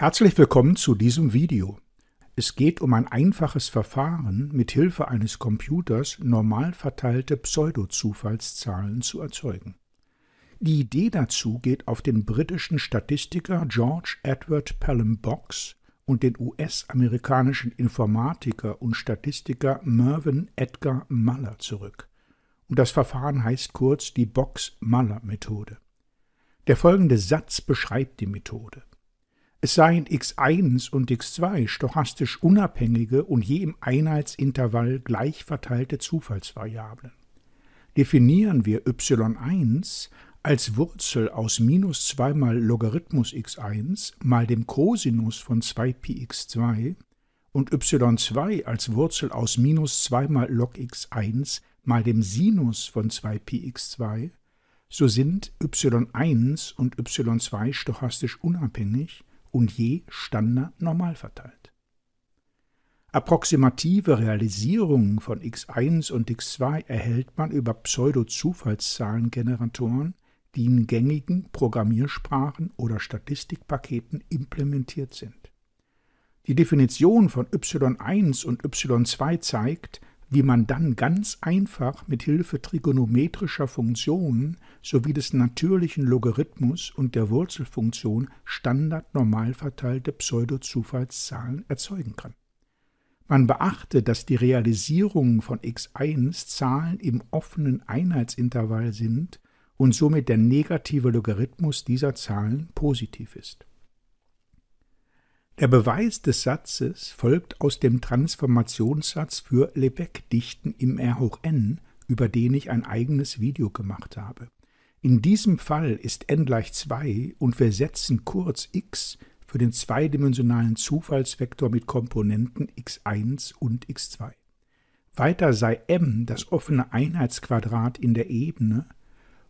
Herzlich willkommen zu diesem Video. Es geht um ein einfaches Verfahren, mit Hilfe eines Computers normal verteilte Pseudozufallszahlen zu erzeugen. Die Idee dazu geht auf den britischen Statistiker George Edward Pelham Box und den US-amerikanischen Informatiker und Statistiker Mervyn Edgar Muller zurück. Und das Verfahren heißt kurz die Box-Muller-Methode. Der folgende Satz beschreibt die Methode. Es seien x1 und x2 stochastisch unabhängige und je im Einheitsintervall gleich verteilte Zufallsvariablen. Definieren wir y1 als Wurzel aus minus 2 mal Logarithmus x1 mal dem Cosinus von 2px2 und y2 als Wurzel aus minus 2 mal log x1 mal dem Sinus von 2px2, so sind y1 und y2 stochastisch unabhängig und je Standard normal verteilt. Approximative Realisierungen von x1 und x2 erhält man über Pseudo-Zufallszahlengeneratoren, die in gängigen Programmiersprachen oder Statistikpaketen implementiert sind. Die Definition von y1 und y2 zeigt, wie man dann ganz einfach mit Hilfe trigonometrischer Funktionen sowie des natürlichen Logarithmus und der Wurzelfunktion standardnormal verteilte Pseudozufallszahlen erzeugen kann. Man beachte, dass die Realisierungen von x1 Zahlen im offenen Einheitsintervall sind und somit der negative Logarithmus dieser Zahlen positiv ist. Der Beweis des Satzes folgt aus dem Transformationssatz für Lebesgue-Dichten im R hoch n, über den ich ein eigenes Video gemacht habe. In diesem Fall ist n gleich 2 und wir setzen kurz x für den zweidimensionalen Zufallsvektor mit Komponenten x1 und x2. Weiter sei m das offene Einheitsquadrat in der Ebene,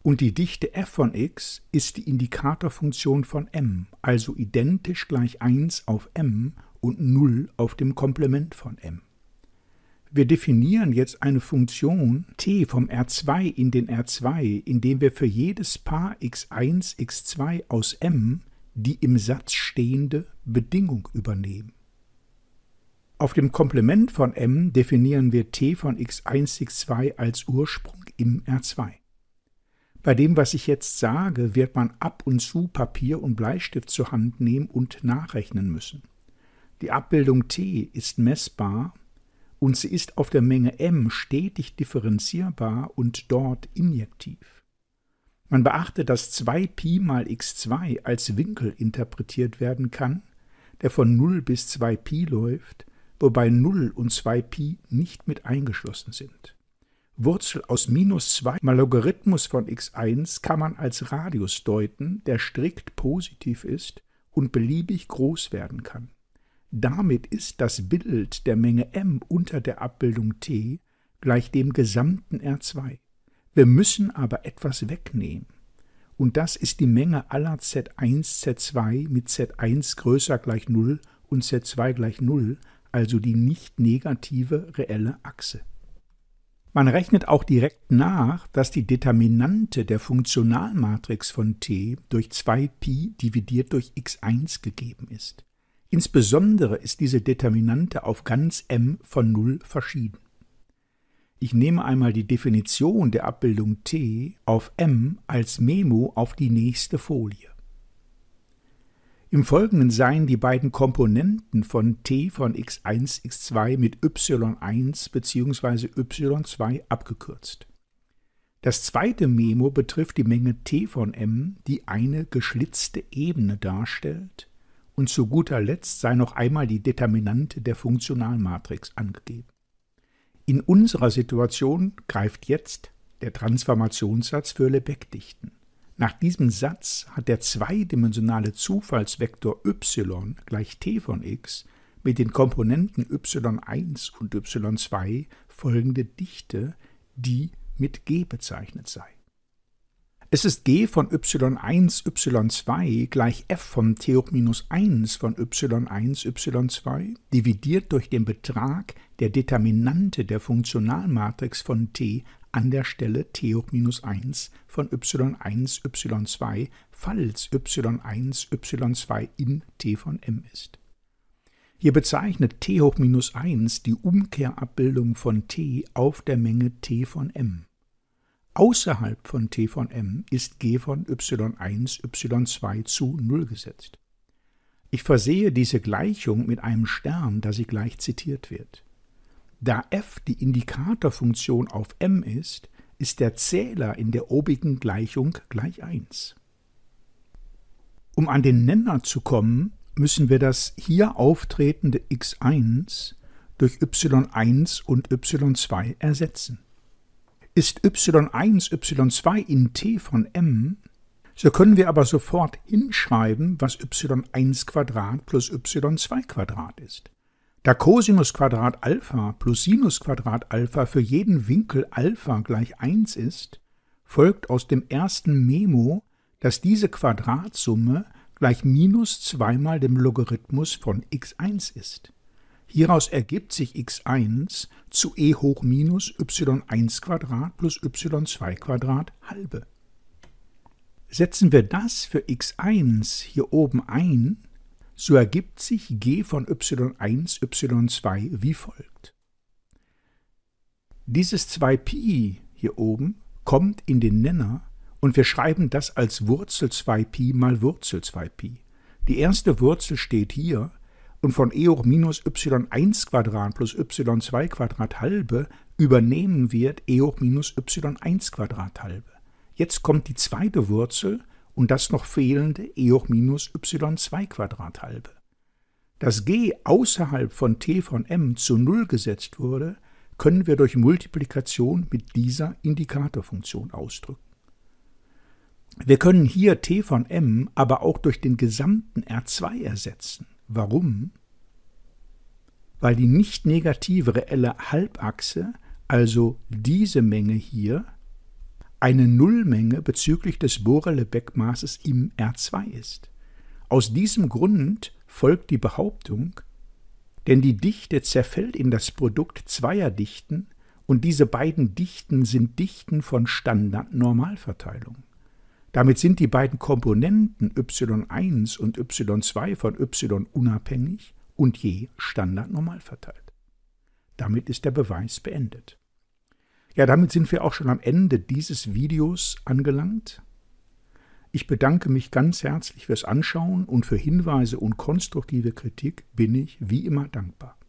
und die Dichte f von x ist die Indikatorfunktion von m, also identisch gleich 1 auf m und 0 auf dem Komplement von m. Wir definieren jetzt eine Funktion t vom R2 in den R2, indem wir für jedes Paar x1, x2 aus m die im Satz stehende Bedingung übernehmen. Auf dem Komplement von m definieren wir t von x1, x2 als Ursprung im R2. Bei dem, was ich jetzt sage, wird man ab und zu Papier und Bleistift zur Hand nehmen und nachrechnen müssen. Die Abbildung T ist messbar und sie ist auf der Menge m stetig differenzierbar und dort injektiv. Man beachte, dass 2pi mal x2 als Winkel interpretiert werden kann, der von 0 bis 2pi läuft, wobei 0 und 2pi nicht mit eingeschlossen sind. Wurzel aus minus 2 mal Logarithmus von x1 kann man als Radius deuten, der strikt positiv ist und beliebig groß werden kann. Damit ist das Bild der Menge m unter der Abbildung t gleich dem gesamten R2. Wir müssen aber etwas wegnehmen. Und das ist die Menge aller Z1, Z2 mit Z1 größer gleich 0 und Z2 gleich 0, also die nicht negative reelle Achse. Man rechnet auch direkt nach, dass die Determinante der Funktionalmatrix von T durch 2pi dividiert durch x1 gegeben ist. Insbesondere ist diese Determinante auf ganz m von 0 verschieden. Ich nehme einmal die Definition der Abbildung T auf m als Memo auf die nächste Folie. Im Folgenden seien die beiden Komponenten von t von x1, x2 mit y1 bzw. y2 abgekürzt. Das zweite Memo betrifft die Menge t von m, die eine geschlitzte Ebene darstellt und zu guter Letzt sei noch einmal die Determinante der Funktionalmatrix angegeben. In unserer Situation greift jetzt der Transformationssatz für Lebesgue-Dichten. Nach diesem Satz hat der zweidimensionale Zufallsvektor y gleich t von x mit den Komponenten y1 und y2 folgende Dichte, die mit g bezeichnet sei. Es ist g von y1, y2 gleich f von t hoch minus 1 von y1, y2 dividiert durch den Betrag der Determinante der Funktionalmatrix von t an der Stelle t-1 hoch minus von y1, y2, falls y1, y2 in t von m ist. Hier bezeichnet t hoch minus 1 die Umkehrabbildung von t auf der Menge t von m. Außerhalb von t von m ist g von y1, y2 zu 0 gesetzt. Ich versehe diese Gleichung mit einem Stern, da sie gleich zitiert wird. Da f die Indikatorfunktion auf m ist, ist der Zähler in der obigen Gleichung gleich 1. Um an den Nenner zu kommen, müssen wir das hier auftretende x1 durch y1 und y2 ersetzen. Ist y1, y2 in t von m, so können wir aber sofort hinschreiben, was y1 plus y2 ist. Da Cosinus Quadrat Alpha plus Sinus Quadrat Alpha für jeden Winkel Alpha gleich 1 ist, folgt aus dem ersten Memo, dass diese Quadratsumme gleich minus 2 mal dem Logarithmus von x1 ist. Hieraus ergibt sich x1 zu e hoch minus y1 Quadrat plus y2 Quadrat halbe. Setzen wir das für x1 hier oben ein, so ergibt sich g von y1, y2 wie folgt. Dieses 2pi hier oben kommt in den Nenner und wir schreiben das als Wurzel 2pi mal Wurzel 2pi. Die erste Wurzel steht hier und von e hoch minus y1 Quadrat plus y2 Quadrat halbe übernehmen wir e hoch minus y1 Quadrat halbe. Jetzt kommt die zweite Wurzel und das noch fehlende e hoch minus y2 Quadrat halbe. Dass g außerhalb von t von m zu 0 gesetzt wurde, können wir durch Multiplikation mit dieser Indikatorfunktion ausdrücken. Wir können hier t von m aber auch durch den gesamten R2 ersetzen. Warum? Weil die nicht negative reelle Halbachse, also diese Menge hier, eine Nullmenge bezüglich des bohrer lebeck maßes im R2 ist. Aus diesem Grund folgt die Behauptung, denn die Dichte zerfällt in das Produkt zweier Dichten und diese beiden Dichten sind Dichten von Standard-Normalverteilung. Damit sind die beiden Komponenten y1 und y2 von y unabhängig und je standardnormal verteilt. Damit ist der Beweis beendet. Ja, damit sind wir auch schon am Ende dieses Videos angelangt. Ich bedanke mich ganz herzlich fürs Anschauen und für Hinweise und konstruktive Kritik bin ich wie immer dankbar.